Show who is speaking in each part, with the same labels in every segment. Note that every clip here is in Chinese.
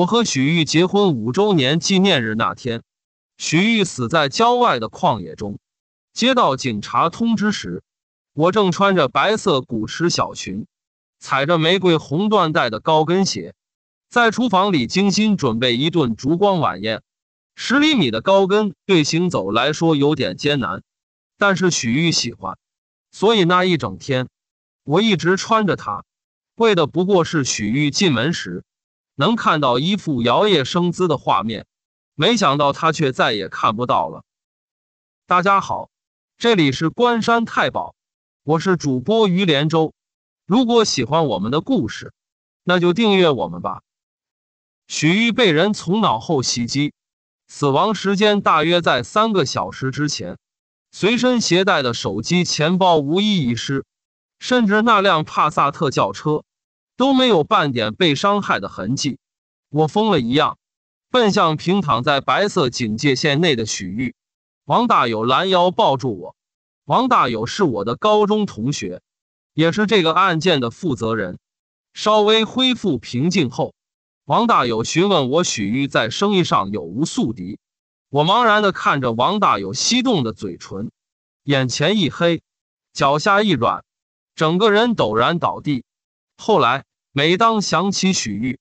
Speaker 1: 我和许玉结婚五周年纪念日那天，许玉死在郊外的旷野中。接到警察通知时，我正穿着白色古驰小裙，踩着玫瑰红缎带的高跟鞋，在厨房里精心准备一顿烛光晚宴。十厘米的高跟对行走来说有点艰难，但是许玉喜欢，所以那一整天，我一直穿着它，为的不过是许玉进门时。能看到一副摇曳生姿的画面，没想到他却再也看不到了。大家好，这里是关山太保，我是主播于连州。如果喜欢我们的故事，那就订阅我们吧。许玉被人从脑后袭击，死亡时间大约在三个小时之前。随身携带的手机、钱包无一遗失，甚至那辆帕萨特轿车。都没有半点被伤害的痕迹，我疯了一样，奔向平躺在白色警戒线内的许玉。王大有拦腰抱住我。王大有是我的高中同学，也是这个案件的负责人。稍微恢复平静后，王大有询问我：“许玉在生意上有无宿敌？”我茫然地看着王大有翕动的嘴唇，眼前一黑，脚下一软，整个人陡然倒地。后来，每当想起许玉，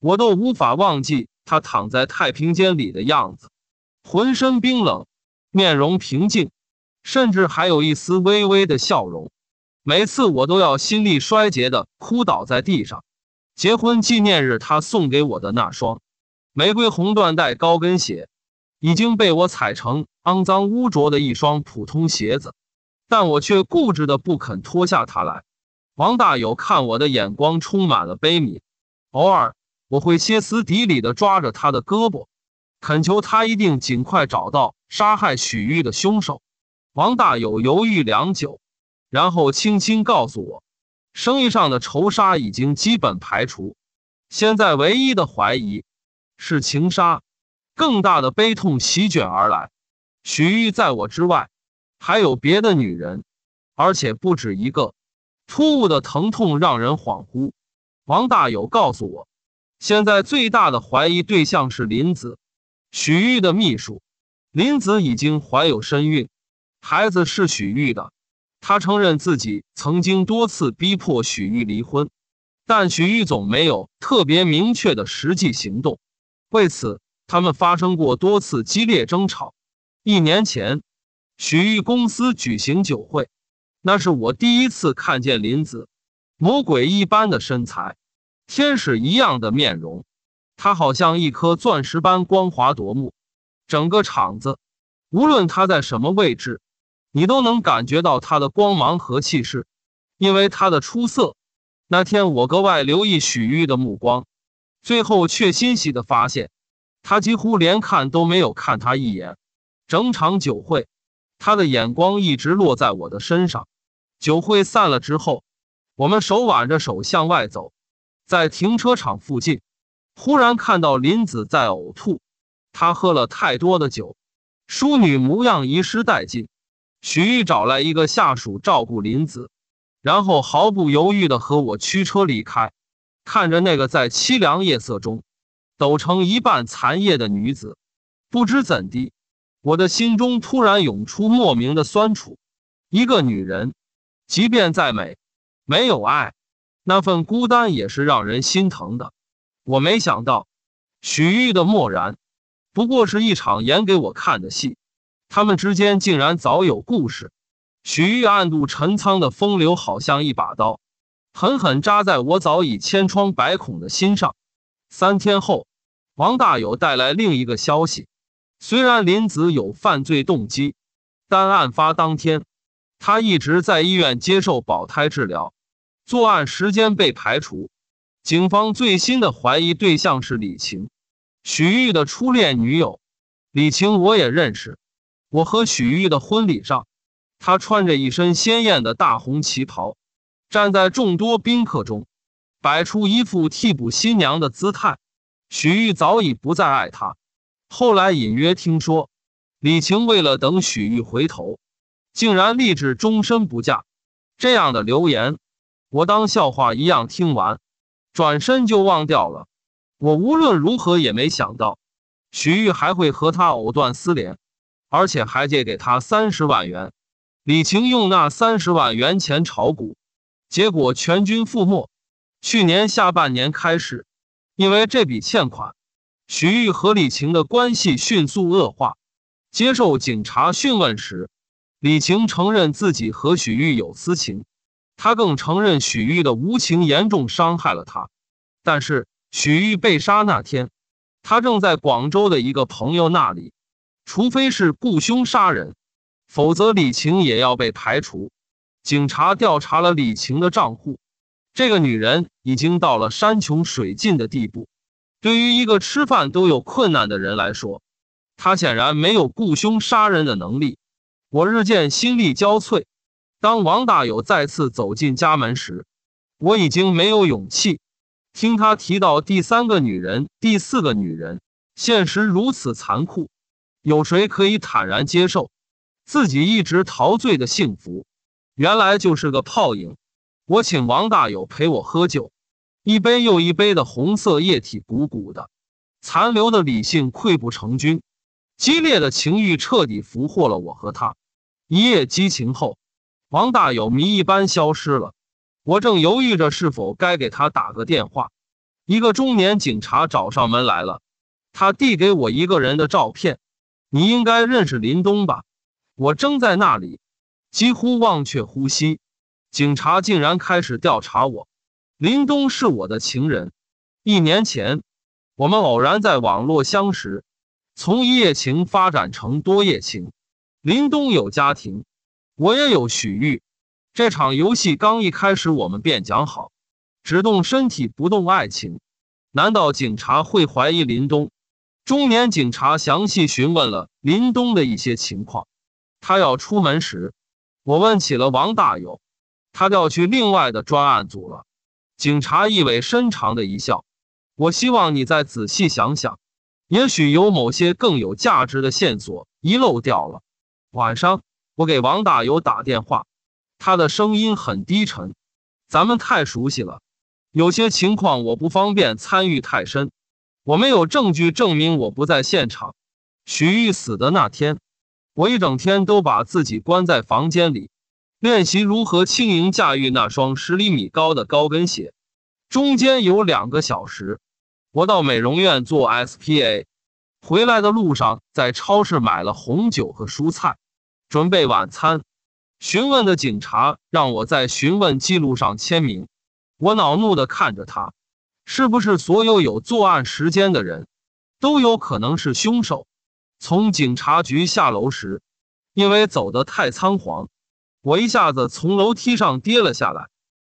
Speaker 1: 我都无法忘记他躺在太平间里的样子，浑身冰冷，面容平静，甚至还有一丝微微的笑容。每次我都要心力衰竭的哭倒在地上。结婚纪念日他送给我的那双玫瑰红缎带高跟鞋，已经被我踩成肮脏污浊的一双普通鞋子，但我却固执的不肯脱下它来。王大有看我的眼光充满了悲悯，偶尔我会歇斯底里的抓着他的胳膊，恳求他一定尽快找到杀害许玉的凶手。王大有犹豫良久，然后轻轻告诉我，生意上的仇杀已经基本排除，现在唯一的怀疑是情杀。更大的悲痛席卷而来，许玉在我之外，还有别的女人，而且不止一个。突兀的疼痛让人恍惚。王大友告诉我，现在最大的怀疑对象是林子，许玉的秘书。林子已经怀有身孕，孩子是许玉的。他承认自己曾经多次逼迫许玉离婚，但许玉总没有特别明确的实际行动。为此，他们发生过多次激烈争吵。一年前，许玉公司举行酒会。那是我第一次看见林子，魔鬼一般的身材，天使一样的面容，他好像一颗钻石般光滑夺目，整个场子，无论他在什么位置，你都能感觉到他的光芒和气势，因为他的出色。那天我格外留意许玉的目光，最后却欣喜地发现，他几乎连看都没有看他一眼。整场酒会，他的眼光一直落在我的身上。酒会散了之后，我们手挽着手向外走，在停车场附近，忽然看到林子在呕吐，他喝了太多的酒，淑女模样遗失殆尽。许毅找来一个下属照顾林子，然后毫不犹豫地和我驱车离开。看着那个在凄凉夜色中，抖成一半残叶的女子，不知怎地，我的心中突然涌出莫名的酸楚。一个女人。即便再美，没有爱，那份孤单也是让人心疼的。我没想到，许玉的漠然，不过是一场演给我看的戏。他们之间竟然早有故事。许玉暗度陈仓的风流，好像一把刀，狠狠扎在我早已千疮百孔的心上。三天后，王大友带来另一个消息：虽然林子有犯罪动机，但案发当天。他一直在医院接受保胎治疗，作案时间被排除。警方最新的怀疑对象是李晴，许玉的初恋女友。李晴我也认识，我和许玉的婚礼上，她穿着一身鲜艳的大红旗袍，站在众多宾客中，摆出一副替补新娘的姿态。许玉早已不再爱她。后来隐约听说，李晴为了等许玉回头。竟然立志终身不嫁，这样的流言，我当笑话一样听完，转身就忘掉了。我无论如何也没想到，徐玉还会和他藕断丝连，而且还借给他三十万元。李晴用那三十万元钱炒股，结果全军覆没。去年下半年开始，因为这笔欠款，徐玉和李晴的关系迅速恶化。接受警察讯问时。李晴承认自己和许玉有私情，他更承认许玉的无情严重伤害了他。但是许玉被杀那天，他正在广州的一个朋友那里。除非是雇凶杀人，否则李晴也要被排除。警察调查了李晴的账户，这个女人已经到了山穷水尽的地步。对于一个吃饭都有困难的人来说，他显然没有雇凶杀人的能力。我日渐心力交瘁。当王大友再次走进家门时，我已经没有勇气听他提到第三个女人、第四个女人。现实如此残酷，有谁可以坦然接受自己一直陶醉的幸福，原来就是个泡影？我请王大友陪我喝酒，一杯又一杯的红色液体，鼓鼓的，残留的理性溃不成军，激烈的情欲彻底俘获了我和他。一夜激情后，王大友迷一般消失了。我正犹豫着是否该给他打个电话，一个中年警察找上门来了。他递给我一个人的照片：“你应该认识林东吧？”我怔在那里，几乎忘却呼吸。警察竟然开始调查我。林东是我的情人。一年前，我们偶然在网络相识，从一夜情发展成多夜情。林东有家庭，我也有许玉。这场游戏刚一开始，我们便讲好，只动身体不动爱情。难道警察会怀疑林东？中年警察详细询问了林东的一些情况。他要出门时，我问起了王大友，他调去另外的专案组了。警察意味深长的一笑。我希望你再仔细想想，也许有某些更有价值的线索遗漏掉了。晚上，我给王大友打电话，他的声音很低沉，咱们太熟悉了，有些情况我不方便参与太深，我没有证据证明我不在现场。许玉死的那天，我一整天都把自己关在房间里，练习如何轻盈驾驭那双十厘米高的高跟鞋。中间有两个小时，我到美容院做 SPA，回来的路上在超市买了红酒和蔬菜。准备晚餐，询问的警察让我在询问记录上签名。我恼怒的看着他，是不是所有有作案时间的人，都有可能是凶手？从警察局下楼时，因为走得太仓皇，我一下子从楼梯上跌了下来，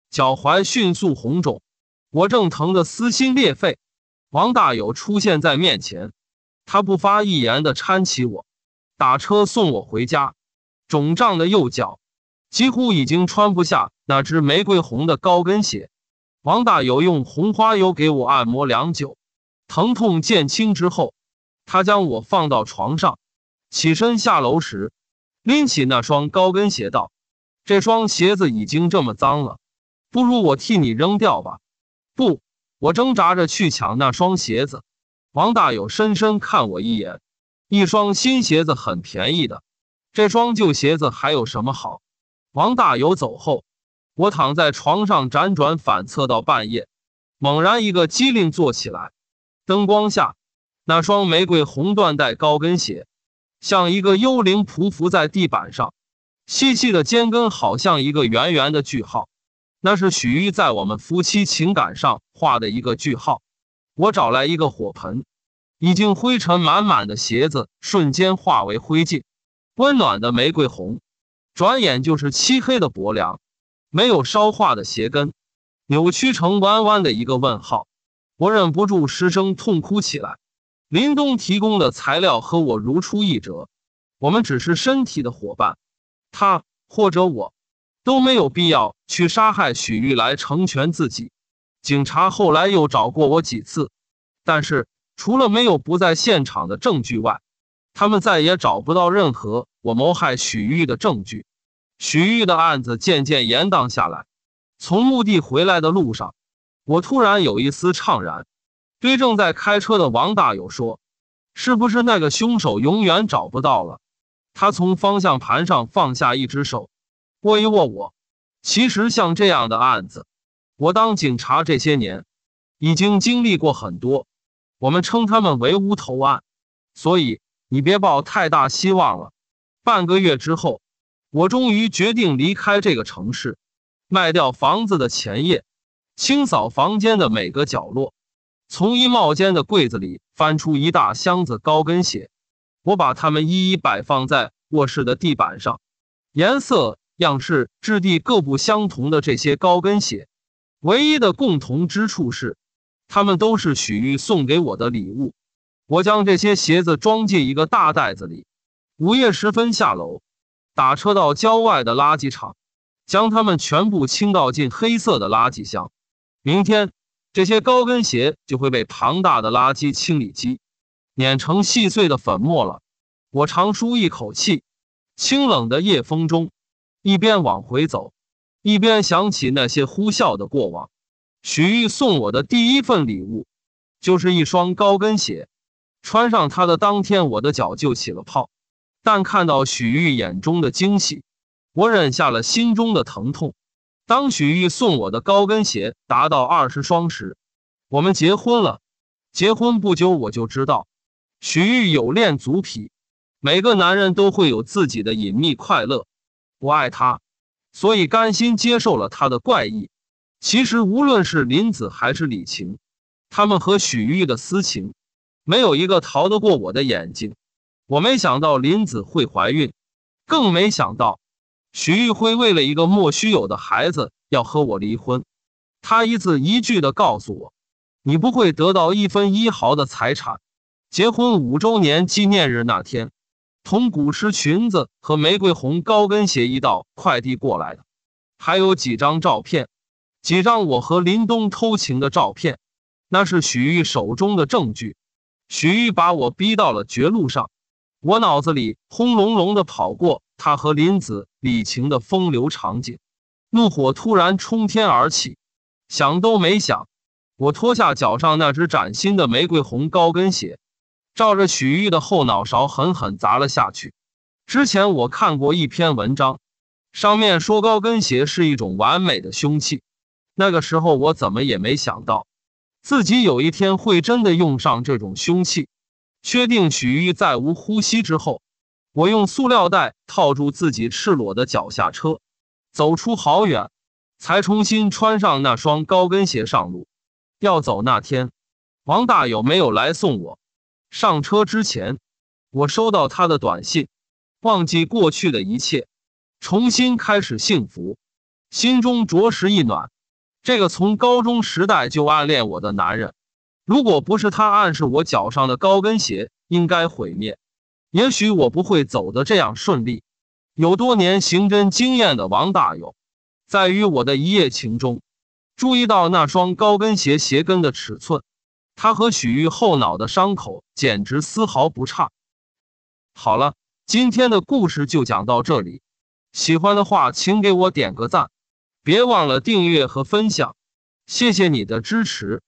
Speaker 1: 脚踝迅速红肿。我正疼得撕心裂肺，王大有出现在面前，他不发一言的搀起我，打车送我回家。肿胀的右脚，几乎已经穿不下那只玫瑰红的高跟鞋。王大友用红花油给我按摩良久，疼痛渐轻之后，他将我放到床上。起身下楼时，拎起那双高跟鞋道：“这双鞋子已经这么脏了，不如我替你扔掉吧。”“不！”我挣扎着去抢那双鞋子。王大友深深看我一眼：“一双新鞋子很便宜的。”这双旧鞋子还有什么好？王大友走后，我躺在床上辗转反侧到半夜，猛然一个机灵坐起来。灯光下，那双玫瑰红缎带高跟鞋，像一个幽灵匍匐在地板上，细细的尖跟好像一个圆圆的句号。那是许玉在我们夫妻情感上画的一个句号。我找来一个火盆，已经灰尘满满的鞋子瞬间化为灰烬。温暖的玫瑰红，转眼就是漆黑的薄凉。没有烧化的鞋跟，扭曲成弯弯的一个问号。我忍不住失声痛哭起来。林东提供的材料和我如出一辙，我们只是身体的伙伴，他或者我都没有必要去杀害许玉来成全自己。警察后来又找过我几次，但是除了没有不在现场的证据外，他们再也找不到任何我谋害许玉的证据，许玉的案子渐渐严荡下来。从墓地回来的路上，我突然有一丝怅然，对正在开车的王大友说：“是不是那个凶手永远找不到了？”他从方向盘上放下一只手，握一握我。其实像这样的案子，我当警察这些年已经经历过很多，我们称他们为无头案，所以。你别抱太大希望了。半个月之后，我终于决定离开这个城市。卖掉房子的前夜，清扫房间的每个角落，从衣帽间的柜子里翻出一大箱子高跟鞋，我把它们一一摆放在卧室的地板上。颜色、样式、质地各不相同的这些高跟鞋，唯一的共同之处是，它们都是许玉送给我的礼物。我将这些鞋子装进一个大袋子里，午夜时分下楼，打车到郊外的垃圾场，将它们全部倾倒进黑色的垃圾箱。明天，这些高跟鞋就会被庞大的垃圾清理机碾成细碎的粉末了。我长舒一口气，清冷的夜风中，一边往回走，一边想起那些呼啸的过往。许玉送我的第一份礼物，就是一双高跟鞋。穿上它的当天，我的脚就起了泡，但看到许玉眼中的惊喜，我忍下了心中的疼痛。当许玉送我的高跟鞋达到二十双时，我们结婚了。结婚不久，我就知道许玉有恋足癖。每个男人都会有自己的隐秘快乐，我爱他，所以甘心接受了他的怪异。其实，无论是林子还是李晴，他们和许玉的私情。没有一个逃得过我的眼睛。我没想到林子会怀孕，更没想到许玉辉为了一个莫须有的孩子要和我离婚。他一字一句的告诉我：“你不会得到一分一毫的财产。”结婚五周年纪念日那天，同古诗裙子和玫瑰红高跟鞋一道快递过来的，还有几张照片，几张我和林东偷情的照片，那是许玉手中的证据。许玉把我逼到了绝路上，我脑子里轰隆隆的跑过他和林子、李晴的风流场景，怒火突然冲天而起，想都没想，我脱下脚上那只崭新的玫瑰红高跟鞋，照着许玉的后脑勺狠狠砸了下去。之前我看过一篇文章，上面说高跟鞋是一种完美的凶器，那个时候我怎么也没想到。自己有一天会真的用上这种凶器，确定许玉再无呼吸之后，我用塑料袋套住自己赤裸的脚下车，走出好远，才重新穿上那双高跟鞋上路。要走那天，王大有没有来送我？上车之前，我收到他的短信，忘记过去的一切，重新开始幸福，心中着实一暖。这个从高中时代就暗恋我的男人，如果不是他暗示我脚上的高跟鞋应该毁灭，也许我不会走的这样顺利。有多年刑侦经验的王大勇，在与我的一夜情中，注意到那双高跟鞋鞋跟的尺寸，他和许玉后脑的伤口简直丝毫不差。好了，今天的故事就讲到这里，喜欢的话请给我点个赞。别忘了订阅和分享，谢谢你的支持。